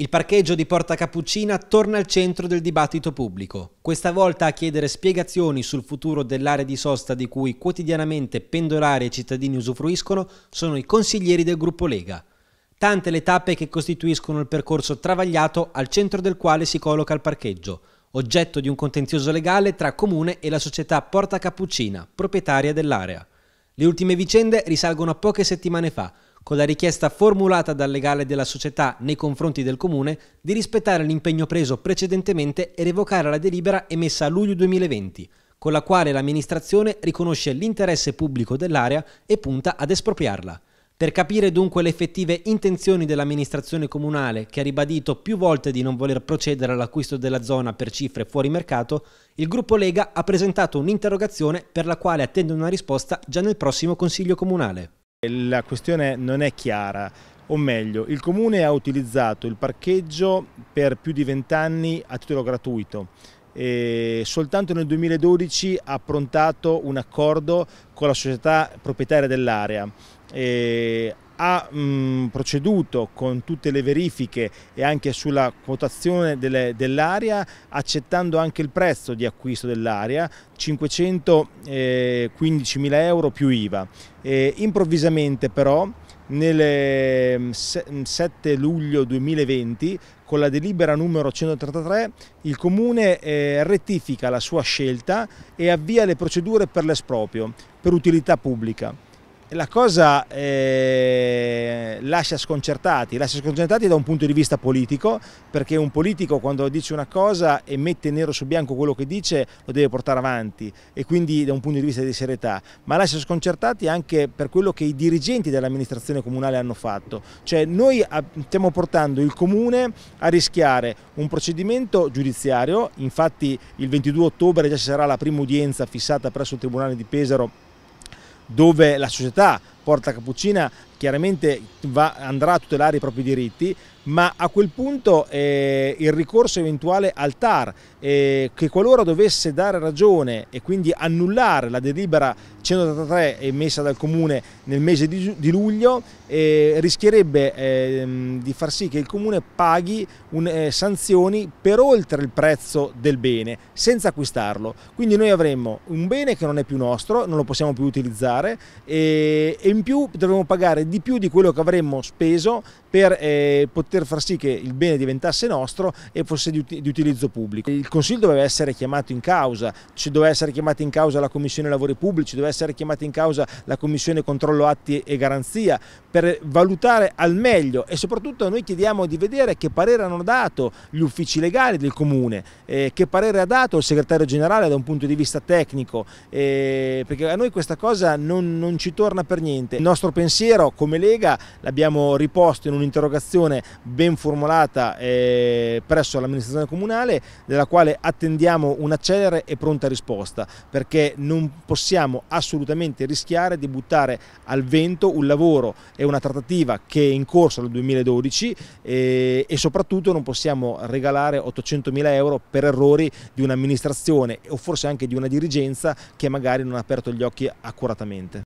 Il parcheggio di Porta Cappuccina torna al centro del dibattito pubblico, questa volta a chiedere spiegazioni sul futuro dell'area di sosta di cui quotidianamente pendolari e cittadini usufruiscono sono i consiglieri del gruppo Lega. Tante le tappe che costituiscono il percorso travagliato al centro del quale si colloca il parcheggio, oggetto di un contenzioso legale tra comune e la società Porta Cappuccina, proprietaria dell'area. Le ultime vicende risalgono a poche settimane fa, con la richiesta formulata dal legale della società nei confronti del Comune di rispettare l'impegno preso precedentemente e revocare la delibera emessa a luglio 2020, con la quale l'amministrazione riconosce l'interesse pubblico dell'area e punta ad espropriarla. Per capire dunque le effettive intenzioni dell'amministrazione comunale, che ha ribadito più volte di non voler procedere all'acquisto della zona per cifre fuori mercato, il gruppo Lega ha presentato un'interrogazione per la quale attende una risposta già nel prossimo Consiglio comunale. La questione non è chiara, o meglio, il Comune ha utilizzato il parcheggio per più di vent'anni a titolo gratuito e soltanto nel 2012 ha approntato un accordo con la società proprietaria dell'area ha mh, proceduto con tutte le verifiche e anche sulla quotazione dell'area accettando anche il prezzo di acquisto dell'area 515.000 eh, euro più IVA. E improvvisamente però nel 7 luglio 2020 con la delibera numero 133 il comune eh, rettifica la sua scelta e avvia le procedure per l'esproprio per utilità pubblica la cosa eh, lascia sconcertati, lascia sconcertati da un punto di vista politico, perché un politico quando dice una cosa e mette nero su bianco quello che dice lo deve portare avanti e quindi da un punto di vista di serietà, ma lascia sconcertati anche per quello che i dirigenti dell'amministrazione comunale hanno fatto, cioè noi stiamo portando il comune a rischiare un procedimento giudiziario, infatti il 22 ottobre già ci sarà la prima udienza fissata presso il Tribunale di Pesaro dove la società Porta Cappuccina chiaramente va, andrà a tutelare i propri diritti, ma a quel punto eh, il ricorso eventuale al TAR, eh, che qualora dovesse dare ragione e quindi annullare la delibera 183 emessa dal Comune nel mese di, di luglio, eh, rischierebbe ehm, di far sì che il Comune paghi un, eh, sanzioni per oltre il prezzo del bene, senza acquistarlo. Quindi noi avremmo un bene che non è più nostro, non lo possiamo più utilizzare eh, e, e in più dovremo pagare di più di quello che avremmo speso per eh, poter far sì che il bene diventasse nostro e fosse di, di, utilizzo pubblico. Il Consiglio doveva essere chiamato in causa, ci doveva essere chiamata in causa la Commissione Lavori Pubblici, doveva essere chiamata in causa la Commissione Controllo Atti e Garanzia per valutare al meglio e soprattutto noi chiediamo di vedere che parere hanno dato gli uffici legali del Comune, eh, che parere ha dato il segretario generale da un punto di vista tecnico, eh, perché a noi questa cosa non, non ci torna per niente sicuramente. Il nostro pensiero come Lega l'abbiamo riposto in un'interrogazione ben formulata eh, presso l'amministrazione comunale della quale attendiamo una celere e pronta risposta perché non possiamo assolutamente rischiare di buttare al vento un lavoro e una trattativa che è in corso dal 2012 eh, e soprattutto non possiamo regalare 800.000 euro per errori di un'amministrazione o forse anche di una dirigenza che magari non ha aperto gli occhi accuratamente.